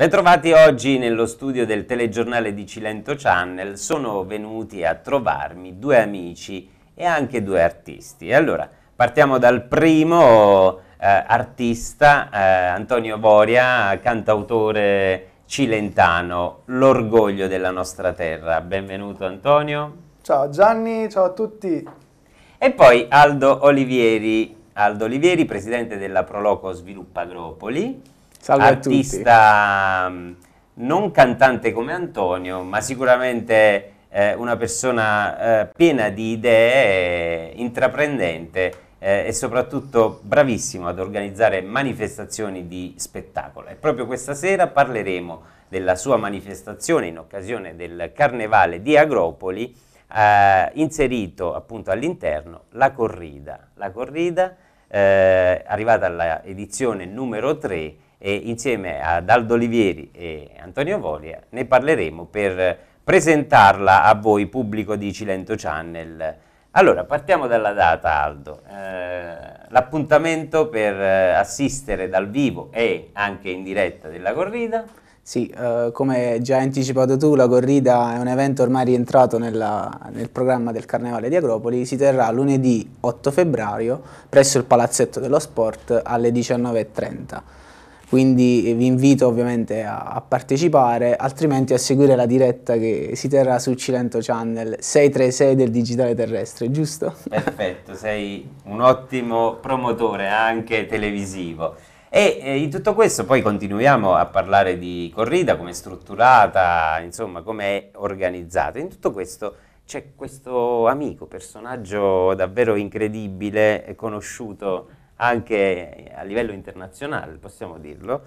Bentrovati oggi nello studio del telegiornale di Cilento Channel, sono venuti a trovarmi due amici e anche due artisti. Allora, partiamo dal primo eh, artista, eh, Antonio Boria, cantautore cilentano, l'orgoglio della nostra terra. Benvenuto Antonio. Ciao Gianni, ciao a tutti. E poi Aldo Olivieri, Aldo Olivieri, presidente della Proloco Sviluppa Agropoli Salve artista, mm, non cantante come Antonio, ma sicuramente eh, una persona eh, piena di idee, intraprendente eh, e soprattutto bravissimo ad organizzare manifestazioni di spettacolo. E proprio questa sera parleremo della sua manifestazione in occasione del Carnevale di Agropoli, eh, inserito appunto all'interno la corrida. La corrida eh, arrivata alla edizione numero 3 e insieme ad Aldo Olivieri e Antonio Volia ne parleremo per presentarla a voi pubblico di Cilento Channel. Allora, partiamo dalla data Aldo, eh, l'appuntamento per eh, assistere dal vivo e anche in diretta della corrida. Sì, eh, come già anticipato tu, la corrida è un evento ormai rientrato nella, nel programma del Carnevale di Agropoli, si terrà lunedì 8 febbraio presso il Palazzetto dello Sport alle 19.30 quindi eh, vi invito ovviamente a, a, partecipare, altrimenti a seguire la diretta che si terrà su Cilento Channel 636 del Digitale Terrestre, giusto? Perfetto, sei un ottimo promotore eh, anche televisivo. E eh, in tutto questo poi continuiamo a parlare di corrida, come è strutturata, insomma, come è organizzata. In tutto questo c'è questo amico, personaggio davvero incredibile, conosciuto anche a livello internazionale, possiamo dirlo,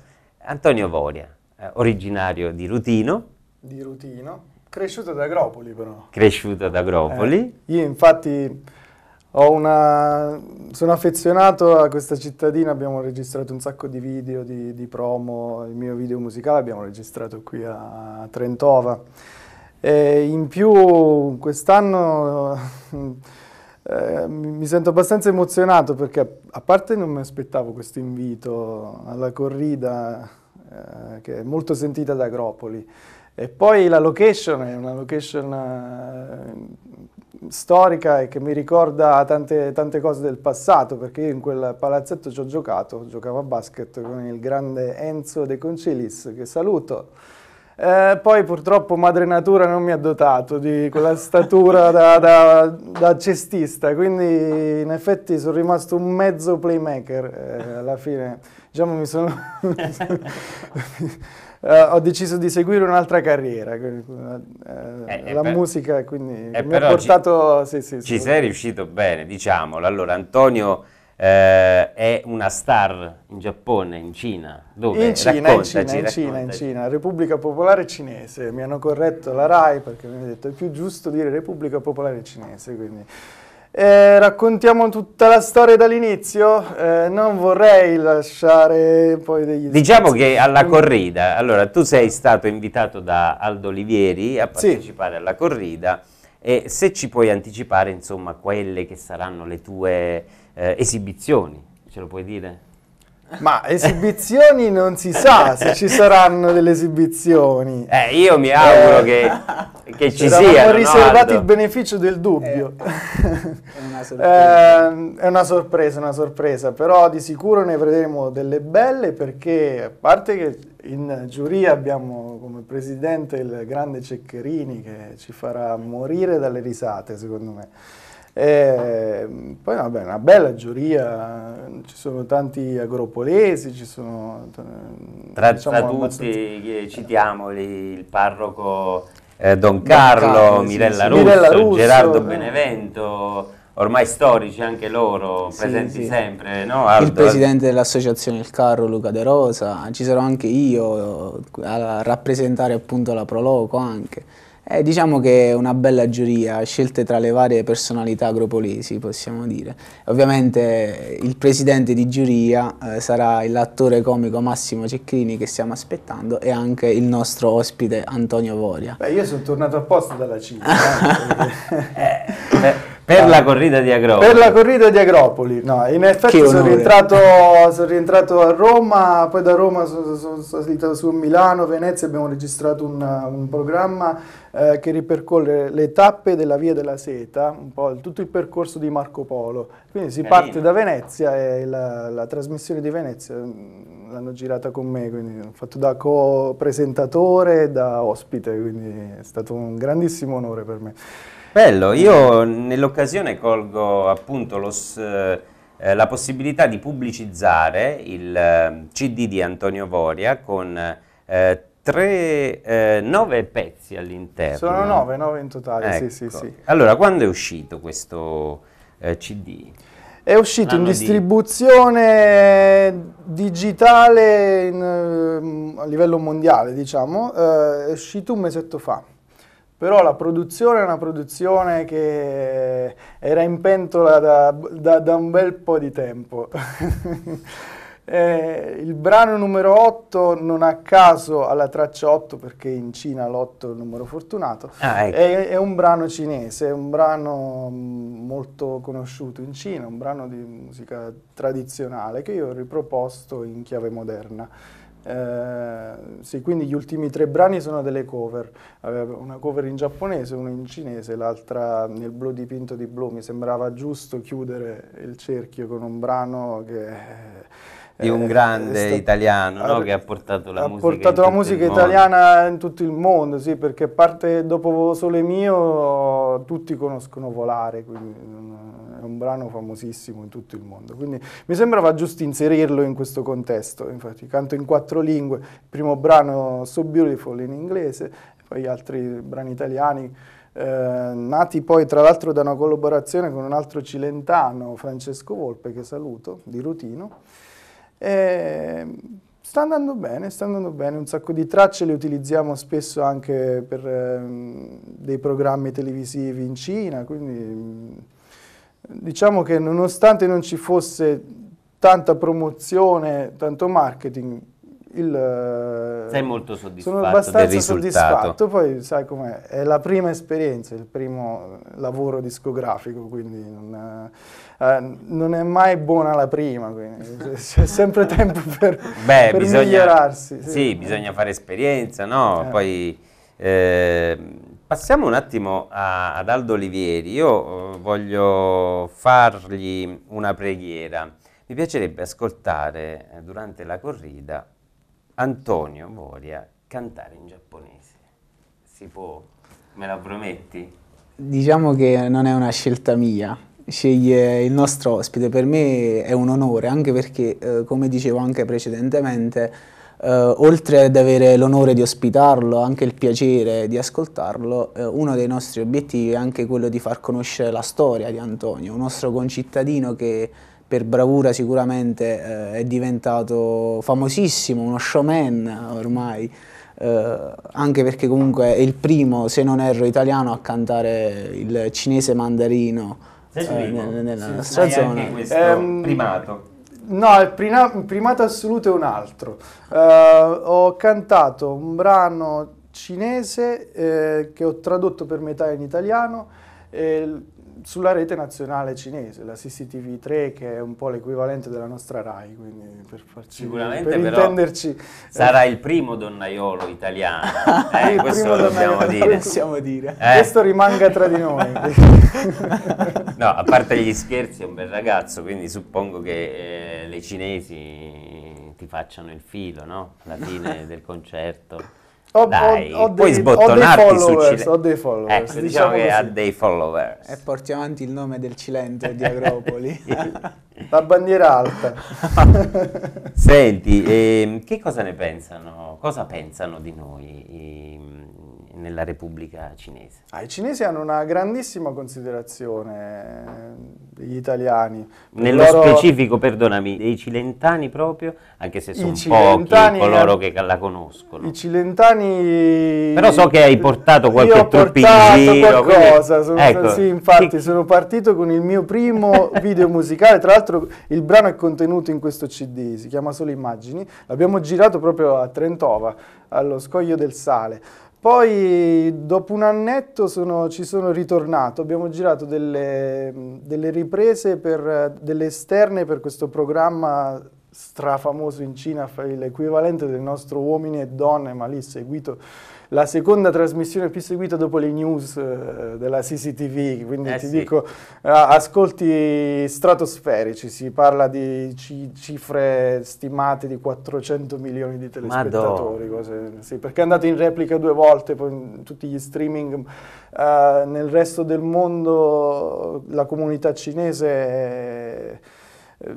Antonio Voria, eh, originario di Rutino. Di Rutino, cresciuto ad Agropoli però. Cresciuto ad Agropoli. Eh, io infatti una, sono affezionato a questa cittadina, abbiamo registrato un sacco di video, di, di promo, il mio video musicale abbiamo registrato qui a Trentova. E in più quest'anno... Eh, mi sento abbastanza emozionato perché a parte non mi aspettavo questo invito alla corrida eh, che è molto sentita da Agropoli e poi la location è una location eh, storica e che mi ricorda tante, tante, cose del passato perché io in quel palazzetto ci ho giocato, giocavo a basket con il grande Enzo De Concilis che saluto eh, poi purtroppo madre natura non mi ha dotato di quella statura da, da, da cestista, quindi in effetti sono rimasto un mezzo playmaker eh, alla fine. Diciamo mi sono... eh, ho deciso di seguire un'altra carriera, eh, eh, eh, la per... musica, quindi mi ha portato... Ci, sì, sì, ci sei riuscito bene, diciamolo. Allora Antonio eh, è una star in Giappone, in Cina, dove? In Cina, in Cina, in Cina, in Cina, Repubblica Popolare Cinese. Mi hanno corretto la RAI perché mi hanno detto è più giusto dire Repubblica Popolare Cinese, quindi... Eh, raccontiamo tutta la storia dall'inizio? Eh, non vorrei lasciare poi degli... Diciamo spazi. che alla corrida, allora tu sei stato invitato da Aldo Olivieri a partecipare sì. alla corrida e se ci puoi anticipare insomma quelle che saranno le tue eh, esibizioni, ce lo puoi dire? Ma esibizioni non si sa se ci saranno delle esibizioni. Eh, io mi auguro eh, che, che ci siano. Abbiamo riservato no, il beneficio del dubbio. Eh, è, una eh, è una sorpresa. una sorpresa, però di sicuro ne vedremo delle belle perché, a parte che in giuria abbiamo come presidente il grande Ceccherini che ci farà morire dalle risate, secondo me. E poi vabbè, una bella giuria, ci sono tanti agropolesi, ci sono... Tra, diciamo, tra tutti citiamoli il parroco eh, Don Carlo, Don Carlo Mirella, sì, Russo, Mirella, Russo, Gerardo eh. Benevento ormai storici anche loro, sì, presenti sì. sempre, no? Aldo, il presidente dell'associazione Il Carro, Luca De Rosa, ci sarò anche io a rappresentare appunto la Proloco anche. Eh, diciamo che è una bella giuria, scelte tra le varie personalità agropolesi, possiamo dire. Ovviamente eh, il presidente di giuria eh, sarà l'attore comico Massimo Cecchini che stiamo aspettando e anche il nostro ospite Antonio Voria. Beh, io sono tornato apposta dalla Cina. eh, Per la ah. corrida di Agropoli. Per la corrida di Agropoli, no, in effetti sono rientrato, sono rientrato, a Roma, poi da Roma sono, sono, salito su Milano, Venezia, abbiamo registrato un, un programma eh, che ripercorre le tappe della Via della Seta, un po' tutto il percorso di Marco Polo. Quindi si Carino. parte da Venezia e la, la trasmissione di Venezia mm, l'hanno girata con me, quindi ho fatto da co-presentatore e da ospite, quindi è stato un grandissimo onore per me. Bello, io nell'occasione colgo appunto lo, eh, la possibilità di pubblicizzare il eh, CD di Antonio Voria con eh, tre, eh, nove pezzi all'interno. Sono nove, nove in totale, ecco. sì, sì, ecco. sì. Allora, quando è uscito questo eh, CD? È uscito L'anno in distribuzione di... digitale in, ehm, a livello mondiale, diciamo, eh, è uscito un mesetto fa però la produzione è una produzione che era in pentola da, da, da un bel po' di tempo. eh, il brano numero 8 non a caso alla traccia 8 perché in Cina l'8 è il numero fortunato ah, ecco. è, è, un brano cinese, è un brano mm, molto conosciuto in Cina, un brano di musica tradizionale che io ho riproposto in chiave moderna. Eh, sì, quindi gli ultimi tre brani sono delle cover, una cover in giapponese, una in cinese, l'altra nel blu dipinto di blu, mi sembrava giusto chiudere il cerchio con un brano che eh, di un eh, grande stato, italiano no? che ha portato la ha musica, portato la musica italiana in tutto il mondo, sì, perché a parte dopo Sole Mio tutti conoscono Volare, quindi è un brano famosissimo in tutto il mondo. Quindi mi sembrava giusto inserirlo in questo contesto, infatti canto in quattro lingue, il primo brano So Beautiful in inglese, poi altri brani italiani. Eh, nati poi tra l'altro da una collaborazione con un altro cilentano, Francesco Volpe, che saluto, di Rutino, e ehm, sta andando bene, sta andando bene, un sacco di tracce le utilizziamo spesso anche per ehm, dei programmi televisivi in Cina, quindi mm, diciamo che nonostante non ci fosse tanta promozione, tanto marketing, il, Sei molto soddisfatto Sono abbastanza soddisfatto, poi sai com'è, è la prima esperienza, il primo lavoro discografico, quindi non, eh, eh non è mai buona la prima, c'è sempre tempo per, Beh, per bisogna, migliorarsi. Sì. sì. bisogna fare esperienza, no? Eh. Poi, eh, passiamo un attimo a, ad Aldo Olivieri, io eh, voglio fargli una preghiera. Mi piacerebbe ascoltare eh, durante la corrida Antonio Voria cantare in giapponese. Si può? Me la prometti? Diciamo che non è una scelta mia, sceglie il nostro ospite. Per me è un onore, anche perché, eh, come dicevo anche precedentemente, eh, oltre ad avere l'onore di ospitarlo, anche il piacere di ascoltarlo, eh, uno dei nostri obiettivi è anche quello di far conoscere la storia di Antonio, un nostro concittadino che per bravura sicuramente eh, è diventato famosissimo, uno showman ormai, eh, anche perché comunque è il primo, se non erro, italiano a cantare il cinese mandarino eh, nella, nella sì, nostra zona. Ehm, primato. No, il prima, primato assoluto è un altro. Uh, ho cantato un brano cinese eh, che ho tradotto per metà in italiano. Eh, sulla rete nazionale cinese, la CCTV3 che è un po' l'equivalente della nostra RAI, quindi per farci Sicuramente per intenderci eh. sarà eh. il primo donnaiolo italiano. Eh, il questo lo dobbiamo dire. Possiamo dire. Eh? Questo rimanga tra di noi. no, a parte gli scherzi, è un bel ragazzo, quindi suppongo che eh, le cinesi ti facciano il filo, no? Alla fine del concerto. Ho, Dai, ho, ho puoi dei, sbottonarti su Cilento. Ho dei followers. Ecco, diciamo, diciamo che così. ha dei followers. E porti avanti il nome del Cilento di Agropoli. La bandiera alta. Senti, eh, che cosa ne pensano? Cosa pensano di noi? Ehm, nella Repubblica Cinese. Ah, I cinesi hanno una grandissima considerazione degli eh, italiani. Nello loro... specifico, perdonami, dei cilentani proprio, anche se sono pochi coloro che la conoscono. I cilentani... Però so che hai portato qualche Io ho giro, qualcosa, quindi... sono, ecco. sì, infatti che... sono partito con il mio primo video musicale, tra l'altro il brano è contenuto in questo CD, si chiama Solo Immagini, l'abbiamo girato proprio a Trentova, allo Scoglio del Sale. Poi dopo un annetto sono, ci sono ritornato, abbiamo girato delle, delle riprese, per, delle esterne per questo programma strafamoso in Cina, l'equivalente del nostro Uomini e Donne, ma lì seguito la seconda trasmissione più seguita dopo le news eh, della CCTV, quindi eh ti sì. dico ascolti stratosferici, si parla di cifre stimate di 400 milioni di telespettatori, cose, sì, perché è andato in replica due volte poi in tutti gli streaming. Uh, nel resto del mondo la comunità cinese è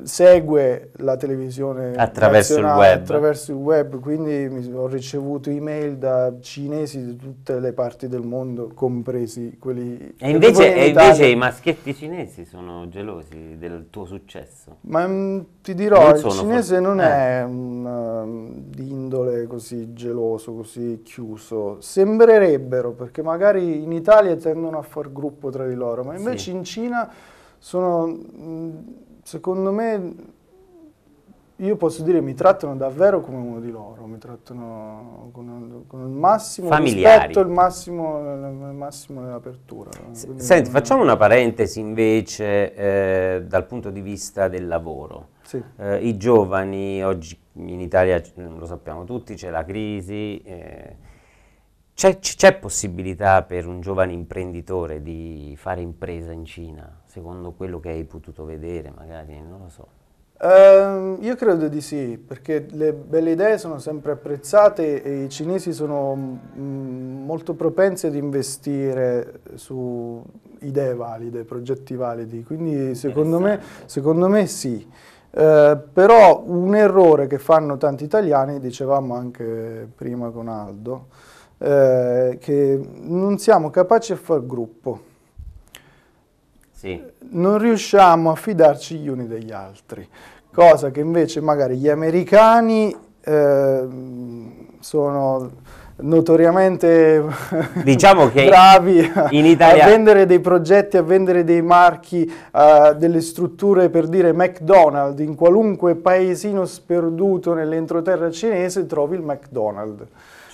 segue la televisione attraverso il web. Attraverso il web, quindi ho ricevuto email da cinesi di tutte le parti del mondo, compresi quelli... E invece, e invece i maschietti cinesi sono gelosi del tuo successo. Ma mh, mm, ti dirò, non il cinese non eh. è um, di indole così geloso, così chiuso. Sembrerebbero, perché magari in Italia tendono a far gruppo tra di loro, ma invece sì. in Cina sono, mm, secondo me, io posso dire mi trattano davvero come uno di loro, mi trattano con, con il massimo Familiari. rispetto, il massimo, il massimo dell'apertura. Quindi Senti, non... facciamo una parentesi invece eh, dal punto di vista del lavoro. Sì. Eh, I giovani oggi in Italia, lo sappiamo tutti, c'è la crisi. Eh, c'è, c'è, possibilità per un giovane imprenditore di fare impresa in Cina, secondo quello che hai potuto vedere magari, non lo so. Um, io credo di sì, perché le belle idee sono sempre apprezzate e i cinesi sono mh, mm, molto propensi ad investire su idee valide, progetti validi, quindi secondo me, secondo me sì. Eh, però un errore che fanno tanti italiani, dicevamo anche prima con Aldo, eh, che non siamo capaci a far gruppo. Sì. Non riusciamo a fidarci gli uni degli altri, cosa che invece magari gli americani eh, sono notoriamente diciamo bravi a, Italia... a, vendere dei progetti, a vendere dei marchi, uh, delle strutture per dire McDonald's, in qualunque paesino sperduto nell'entroterra cinese trovi il McDonald's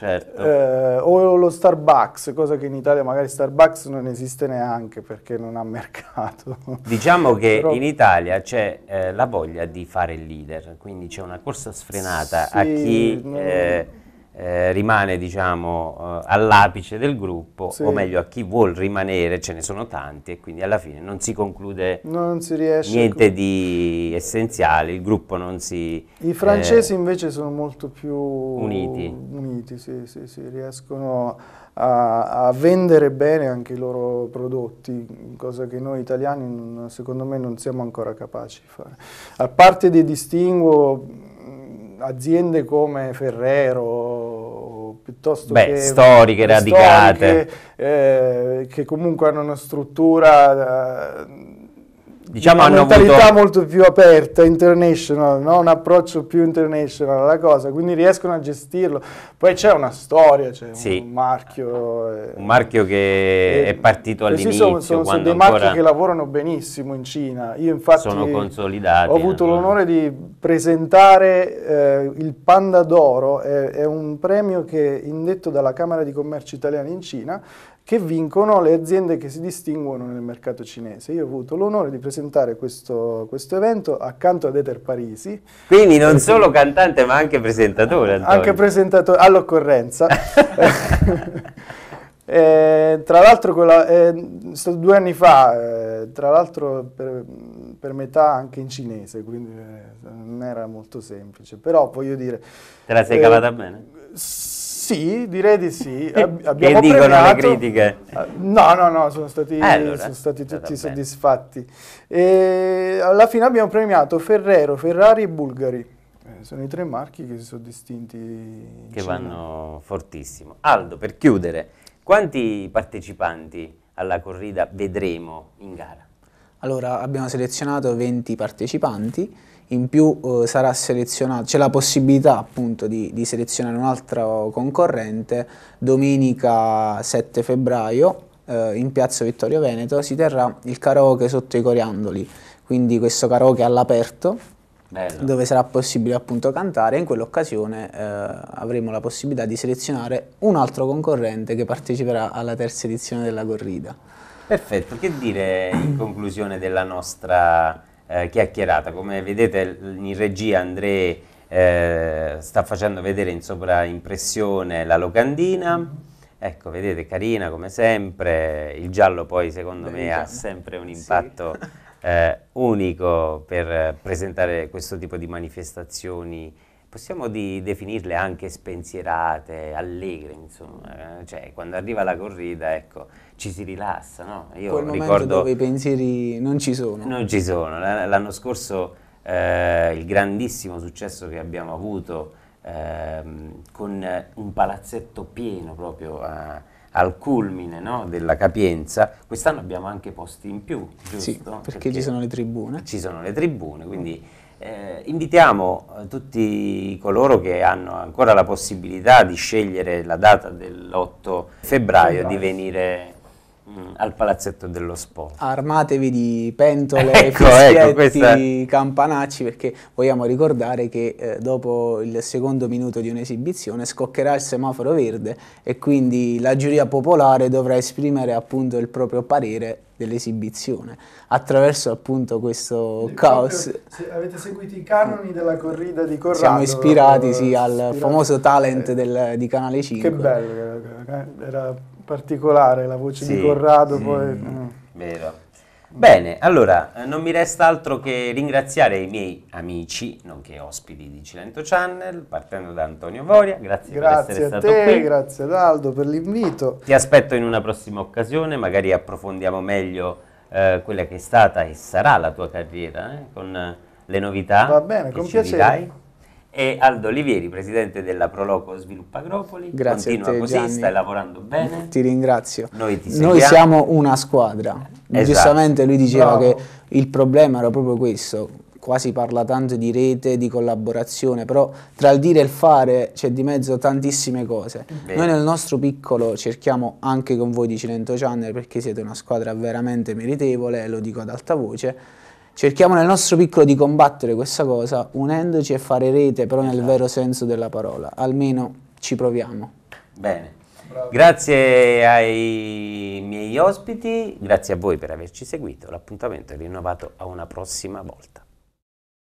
certo. eh, o lo Starbucks, cosa che in Italia magari Starbucks non esiste neanche perché non ha mercato. Diciamo che Però... in Italia c'è eh, la voglia di fare il leader, quindi c'è una corsa sfrenata sì, a chi... Non... Eh, eh, rimane diciamo, eh, all'apice del gruppo, sì. o meglio a chi vuole rimanere, ce ne sono tanti e quindi alla fine non si conclude non si niente di essenziale, il gruppo non si... I francesi eh, invece sono molto più uniti, uniti sì, sì, sì, riescono a, a, vendere bene anche i loro prodotti, cosa che noi italiani non, secondo me non siamo ancora capaci di fare. A parte dei distinguo mm, aziende come Ferrero, piuttosto Beh, che storiche, radicate, storiche, eh, che comunque hanno una struttura eh, diciamo una mentalità avuto... molto più aperta, international, no? un approccio più international alla cosa, quindi riescono a gestirlo. Poi c'è una storia, c'è sì. un marchio. Eh, un marchio che eh, è partito eh, all'inizio. Sì, sono, sono, sono dei marchi che lavorano benissimo in Cina. Io infatti sono consolidati, ho avuto eh. l'onore di presentare eh, il Panda d'Oro, è, è un premio che è indetto dalla Camera di Commercio italiana in Cina che vincono le aziende che si distinguono nel mercato cinese. Io ho avuto l'onore di presentare questo, questo evento accanto ad Eter Parisi. Quindi non perché... solo cantante ma anche presentatore. Antonio. Anche presentatore, all'occorrenza. Eh, tra l'altro, la, eh, due anni fa, eh, tra l'altro per, per, metà anche in cinese, quindi eh, non era molto semplice, però voglio dire... Te la sei eh, cavata bene? S- sì, direi di sì. Ab- che dicono premiato. le critiche? Eh, no, no, no, sono stati, eh, allora, sono stati eh, tutti soddisfatti. E alla fine abbiamo premiato Ferrero, Ferrari e Bulgari. Eh, sono i tre marchi che si sono distinti. Che Cina. vanno fortissimo. Aldo, per chiudere, quanti partecipanti alla corrida vedremo in gara? Allora, abbiamo selezionato 20 partecipanti in più eh, sarà selezionato, c'è la possibilità appunto di, di, selezionare un altro concorrente, domenica 7 febbraio eh, in piazza Vittorio Veneto si terrà il karaoke sotto i coriandoli, quindi questo karaoke all'aperto Bello. dove sarà possibile appunto cantare e in quell'occasione eh, avremo la possibilità di selezionare un altro concorrente che parteciperà alla terza edizione della corrida. Perfetto, che dire in conclusione della nostra eh, chiacchierata. Come vedete in regia André eh, sta facendo vedere in sovraimpressione la locandina. Ecco, vedete, carina come sempre, il giallo poi secondo Beh, me ha sempre un impatto sì. eh, unico per presentare questo tipo di manifestazioni possiamo di definirle anche spensierate, allegre, insomma, eh? cioè quando arriva la corrida, ecco, ci si rilassa, no? Io Quel ricordo dove i pensieri non ci sono. Non ci sono. L'anno scorso eh, il grandissimo successo che abbiamo avuto eh, con un palazzetto pieno proprio a, eh, al culmine no, della capienza, quest'anno abbiamo anche posti in più, giusto? Sì, perché, perché, ci sono le tribune. Ci sono le tribune, quindi eh, invitiamo eh, tutti coloro che hanno ancora la possibilità di scegliere la data dell'8 febbraio, febbraio. di venire Mm. al palazzetto dello sport. Armatevi di pentole, ecco, ecco, fischietti, ecco, questa... campanacci perché vogliamo ricordare che eh, dopo il secondo minuto di un'esibizione scoccherà il semaforo verde e quindi la giuria popolare dovrà esprimere appunto il proprio parere dell'esibizione attraverso appunto questo e caos. Proprio, avete seguito i canoni della corrida di Corrado. Siamo ispirati sì, eh, al ispirati. famoso talent eh, del, di Canale 5. Che bello, era particolare la voce sì, di Corrado. Sì, mm, poi, mm. Vero. Bene, allora eh, non mi resta altro che ringraziare i miei amici, nonché ospiti di Cilento Channel, partendo da Antonio Voria, grazie, grazie per essere stato te, qui. Grazie ad Aldo per l'invito. Ti aspetto in una prossima occasione, magari approfondiamo meglio eh, quella che è stata e sarà la tua carriera, eh, con le novità. Va bene, con piacere. Dai e Aldo Olivieri, presidente della Proloco Sviluppa Agropoli. Grazie Continua a te, così, Gianni. stai lavorando bene. Ti ringrazio. Noi, ti Noi siamo una squadra. Esatto. Giustamente lui diceva Bravo. che il problema era proprio questo. Quasi parla tanto di rete, di collaborazione, però tra il dire e il fare c'è di mezzo tantissime cose. Bene. Noi nel nostro piccolo cerchiamo anche con voi di Cilento Channel perché siete una squadra veramente meritevole, lo dico ad alta voce Cerchiamo nel nostro piccolo di combattere questa cosa unendoci e fare rete, però nel esatto. vero senso della parola. Almeno ci proviamo. Bene. Grazie ai miei ospiti, grazie a voi per averci seguito. L'appuntamento è rinnovato a una prossima volta.